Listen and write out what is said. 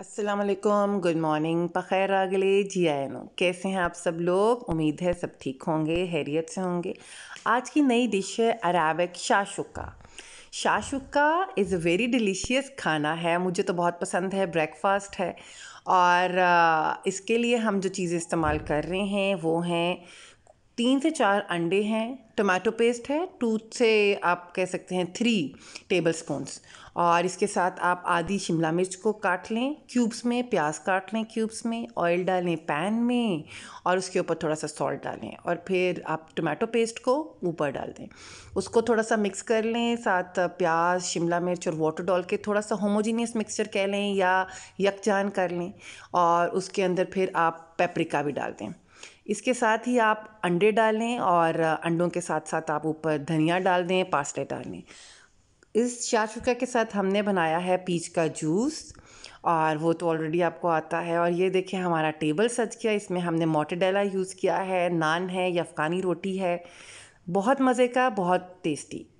Aslam good morning बखैर अगले जी आयनो कैसे हैं आप सब लोग उम्मीद है सब ठीक होंगे हैरियत से होंगे आज की नई डिश है Arabic shakshuka shakshuka is a very delicious खाना है मुझे तो बहुत पसंद है ब्रेकफास्ट है और इसके लिए हम जो चीज़ें इस्तेमाल कर रहे हैं वो हैं तीन से चार अंडे हैं टमाटो पेस्ट है टू से आप कह सकते हैं थ्री टेबल स्पूंस और इसके साथ आप आधी शिमला मिर्च को काट लें क्यूब्स में प्याज काट लें क्यूब्स में ऑयल डालें पैन में और उसके ऊपर थोड़ा सा सॉल्ट डालें और फिर आप टमाटो पेस्ट को ऊपर डाल दें उसको थोड़ा सा मिक्स कर लें साथ प्याज शिमला मिर्च और वाटर डाल के थोड़ा सा होमोजीनियस मिक्सचर कह लें या यकजान कर लें और उसके अंदर फिर आप पेपरिका भी डाल दें इसके साथ ही आप अंडे डालें और अंडों के साथ साथ आप ऊपर धनिया डाल दें पास्ते डालें इस चुका के साथ हमने बनाया है पीच का जूस और वो तो ऑलरेडी आपको आता है और ये देखिए हमारा टेबल सज गया इसमें हमने मोटेडेला यूज़ किया है नान है या अफ़गानी रोटी है बहुत मज़े का बहुत टेस्टी